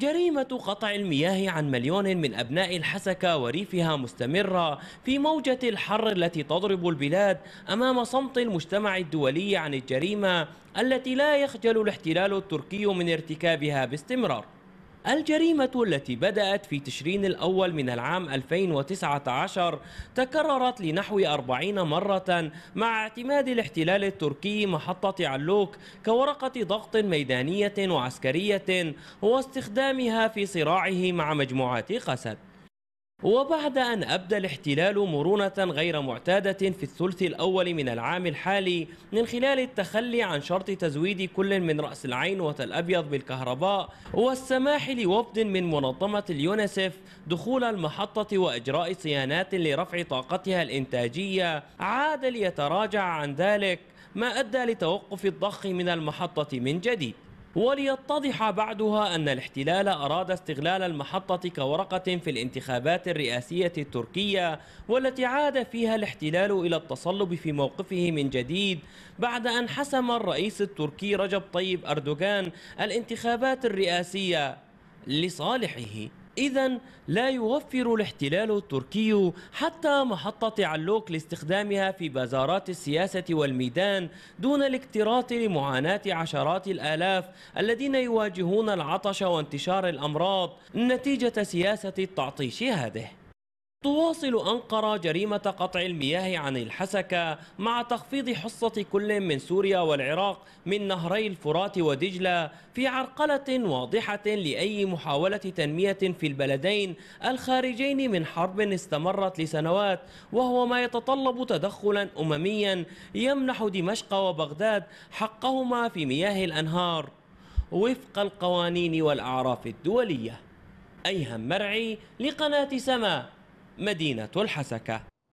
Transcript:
جريمة قطع المياه عن مليون من أبناء الحسكة وريفها مستمرة في موجة الحر التي تضرب البلاد أمام صمت المجتمع الدولي عن الجريمة التي لا يخجل الاحتلال التركي من ارتكابها باستمرار الجريمة التي بدأت في تشرين الأول من العام 2019 تكررت لنحو 40 مرة مع اعتماد الاحتلال التركي محطة علوك كورقة ضغط ميدانية وعسكرية واستخدامها في صراعه مع مجموعات قسد وبعد أن أبدى الاحتلال مرونة غير معتادة في الثلث الأول من العام الحالي من خلال التخلي عن شرط تزويد كل من رأس العين وتل أبيض بالكهرباء والسماح لوفد من منظمة اليونسف دخول المحطة وإجراء صيانات لرفع طاقتها الإنتاجية عاد ليتراجع عن ذلك ما أدى لتوقف الضخ من المحطة من جديد وليتضح بعدها أن الاحتلال أراد استغلال المحطة كورقة في الانتخابات الرئاسية التركية والتي عاد فيها الاحتلال إلى التصلب في موقفه من جديد بعد أن حسم الرئيس التركي رجب طيب أردوغان الانتخابات الرئاسية لصالحه إذا لا يوفر الاحتلال التركي حتى محطة علوك لاستخدامها في بازارات السياسة والميدان دون الاكتراث لمعاناة عشرات الآلاف الذين يواجهون العطش وانتشار الأمراض نتيجة سياسة التعطيش هذه تواصل أنقرة جريمة قطع المياه عن الحسكة مع تخفيض حصة كل من سوريا والعراق من نهري الفرات ودجلة في عرقلة واضحة لأي محاولة تنمية في البلدين الخارجين من حرب استمرت لسنوات وهو ما يتطلب تدخلا أمميا يمنح دمشق وبغداد حقهما في مياه الأنهار وفق القوانين والأعراف الدولية أيهم مرعي لقناة سماء مدينة الحسكة